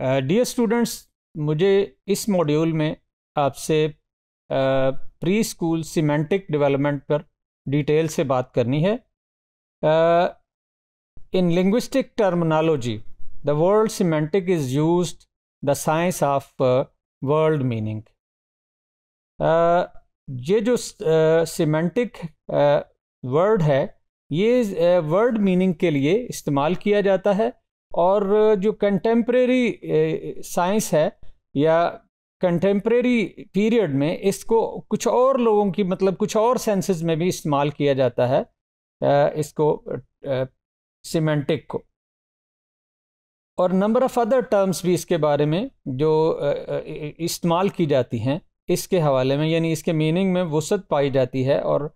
dear uh, students मुझे इस module में आपसे प्री स्कूल सीमेंटिक डेवलपमेंट पर डिटेल से बात करनी है in linguistic terminology the word semantic is use the science of word meaning ये जो सीमेंटिक uh, वर्ड uh, है ये वर्ड uh, मीनिंग के लिए इस्तेमाल किया जाता है और जो कंटेम्प्रेरी साइंस है या कंटेम्प्रेरी पीरियड में इसको कुछ और लोगों की मतलब कुछ और सेंसेस में भी इस्तेमाल किया जाता है इसको सीमेंटिक को और नंबर ऑफ़ अदर टर्म्स भी इसके बारे में जो इस्तेमाल की जाती हैं इसके हवाले में यानी इसके मीनिंग में वसत पाई जाती है और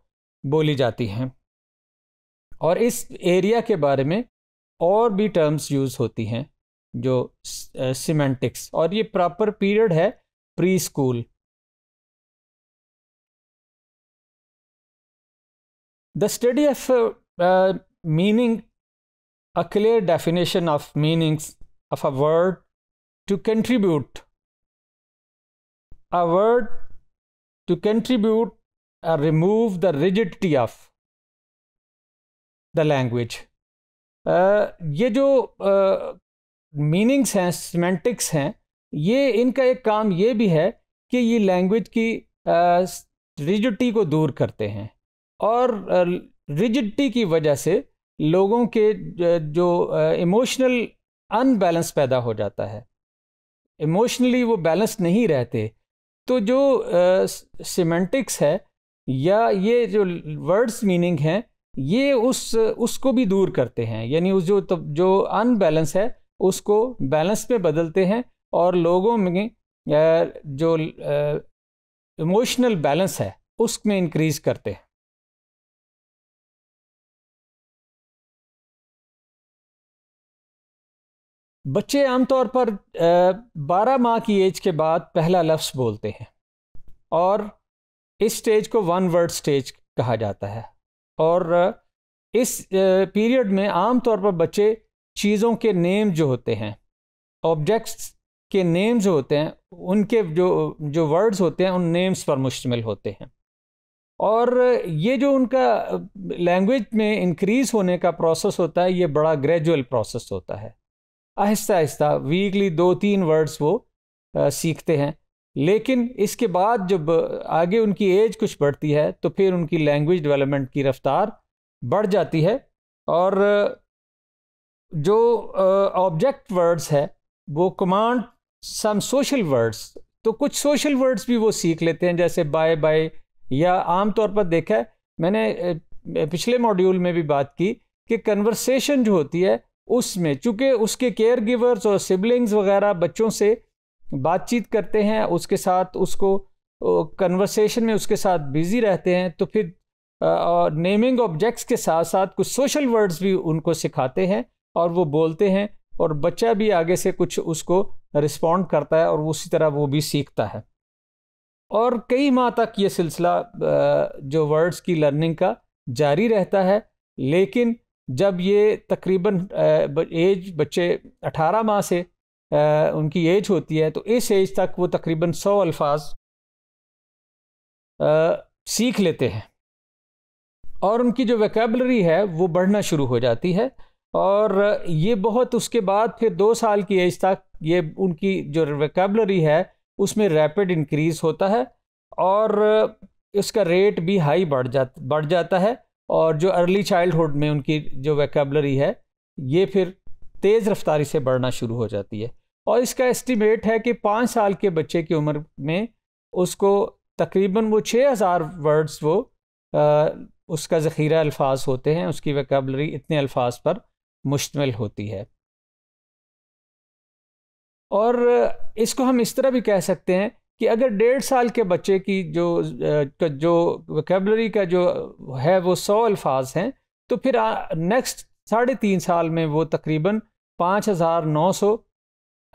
बोली जाती हैं और इस एरिया के बारे में और भी टर्म्स यूज होती हैं जो सिमेंटिक्स और ये प्रॉपर पीरियड है pre school the study of meaning a clear definition of meanings of a word to contribute a word to contribute remove the rigidity of the language ये जो meanings हैं semantics हैं ये इनका एक काम ये भी है कि ये लैंग्वेज की रिजिडिटी को दूर करते हैं और रिजिडिटी की वजह से लोगों के जो इमोशनल अनबैलेंस पैदा हो जाता है इमोशनली वो बैलेंस नहीं रहते तो जो सीमेंटिक्स है या ये जो वर्ड्स मीनिंग हैं ये उस उसको भी दूर करते हैं यानी उस जो तो, जो अनबैलेंस है उसको बैलेंस पे बदलते हैं और लोगों में जो इमोशनल बैलेंस है उसमें इंक्रीज करते हैं बच्चे आमतौर पर 12 माह की एज के बाद पहला लफ्ज़ बोलते हैं और इस स्टेज को वन वर्ड स्टेज कहा जाता है और इस पीरियड में आमतौर पर बच्चे चीज़ों के नेम जो होते हैं ऑब्जेक्ट्स के नेम जो होते हैं उनके जो जो वर्ड्स होते हैं उन नेम्स पर मुश्तमिल होते हैं और ये जो उनका लैंग्वेज में इंक्रीज़ होने का प्रोसेस होता है ये बड़ा ग्रेजुअल प्रोसेस होता है आहिस्ता आहिस्ता वीकली दो तीन वर्ड्स वो आ, सीखते हैं लेकिन इसके बाद जब आगे उनकी एज कुछ बढ़ती है तो फिर उनकी लैंग्वेज डेवलपमेंट की रफ्तार बढ़ जाती है और जो ऑब्जेक्ट वर्ड्स है वो कमांड सम सोशल वर्ड्स तो कुछ सोशल वर्ड्स भी वो सीख लेते हैं जैसे बाय बाय या आम तौर पर देखा है मैंने पिछले मॉड्यूल में भी बात की कि कन्वर्सेशन जो होती है उसमें चूँकि उसके केयर गिवर्स और सिबलिंग्स वगैरह बच्चों से बातचीत करते हैं उसके साथ उसको कन्वर्सेशन में उसके साथ बिजी रहते हैं तो फिर और नेमिंग ऑब्जेक्ट्स के साथ साथ कुछ सोशल वर्ड्स भी उनको सिखाते हैं और वो बोलते हैं और बच्चा भी आगे से कुछ उसको रिस्पॉन्ड करता है और उसी तरह वो भी सीखता है और कई माह तक ये सिलसिला जो वर्ड्स की लर्निंग का जारी रहता है लेकिन जब ये तकरीबन एज बच्चे 18 माह से उनकी एज होती है तो इस एज तक वो तकरीबन सौ अल्फाज सीख लेते हैं और उनकी जो वेकेबलरी है वो बढ़ना शुरू हो जाती है और ये बहुत उसके बाद फिर दो साल की एज तक ये उनकी जो वैकेबलरी है उसमें रैपिड इंक्रीज़ होता है और इसका रेट भी हाई बढ़ जा बढ़ जाता है और जो अर्ली चाइल्डहुड में उनकी जो वेकेबलरी है ये फिर तेज़ रफ्तारी से बढ़ना शुरू हो जाती है और इसका एस्टिमेट है कि पाँच साल के बच्चे की उम्र में उसको तकरीबन वो छः हज़ार वर्ड्स वो आ, उसका ज़ख़ीरा अल्फाज होते हैं उसकी वकबलरी इतने अल्फाज पर मुश्तमिल होती है और इसको हम इस तरह भी कह सकते हैं कि अगर डेढ़ साल के बच्चे की जो जो वकेबलरी का जो है वो सौ अल्फाज हैं तो फिर नेक्स्ट साढ़े तीन साल में वो तकरीबन पाँच हज़ार नौ सौ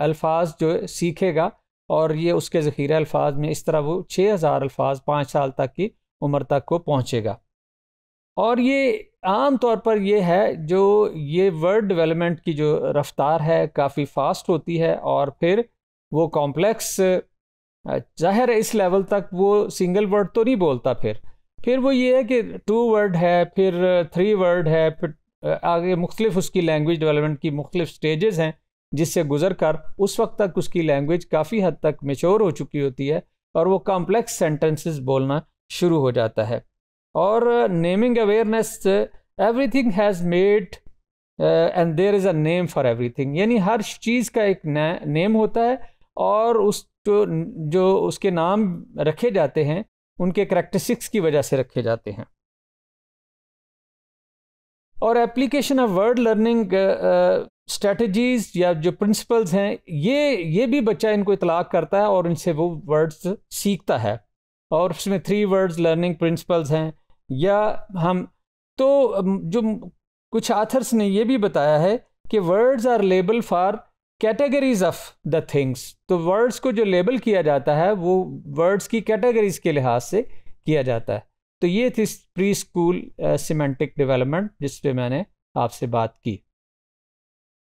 अल्फाज जो सीखेगा और ये उसके ज़खीरे अल्फाज में इस तरह वो छः हज़ार अल्फाज पाँच साल तक की उम्र तक को पहुँचेगा और ये आम तौर पर यह है जो ये वर्ड डेवलपमेंट की जो रफ्तार है काफ़ी फास्ट होती है और फिर वो कॉम्प्लेक्स ज़ाहिर है इस लेवल तक वो सिंगल वर्ड तो नहीं बोलता फिर फिर वो ये है कि टू वर्ड है फिर थ्री वर्ड है फिर आगे मुख्तलिफ उसकी लैंग्वेज डेवलपमेंट की मुख्तलिफ स्टेजेस हैं जिससे गुजर कर उस वक्त तक उसकी लैंग्वेज काफ़ी हद तक मेच्योर हो चुकी होती है और वो कॉम्प्लेक्स सेंटेंसेस बोलना शुरू हो जाता है और naming awareness everything has made and there is a name for everything यानी हर चीज़ का एक नेम होता है और उस जो, जो उसके नाम रखे जाते हैं उनके करेक्टरिस्टिक्स की वजह से रखे जाते हैं और application of word learning strategies या जो प्रिंसिपल्स हैं ये ये भी बच्चा इनको इतलाक करता है और इनसे वो वर्ड्स सीखता है और उसमें थ्री वर्ड्स लर्निंग प्रिंसिपल्स हैं या हम तो जो कुछ आथर्स ने ये भी बताया है कि words are label for categories of the things तो वर्ड्स को जो लेबल किया जाता है वो वर्ड्स की कैटेगरीज के लिहाज से किया जाता है तो ये थी प्री स्कूल सिमेंटिक डेवलपमेंट जिस पे मैंने आपसे बात की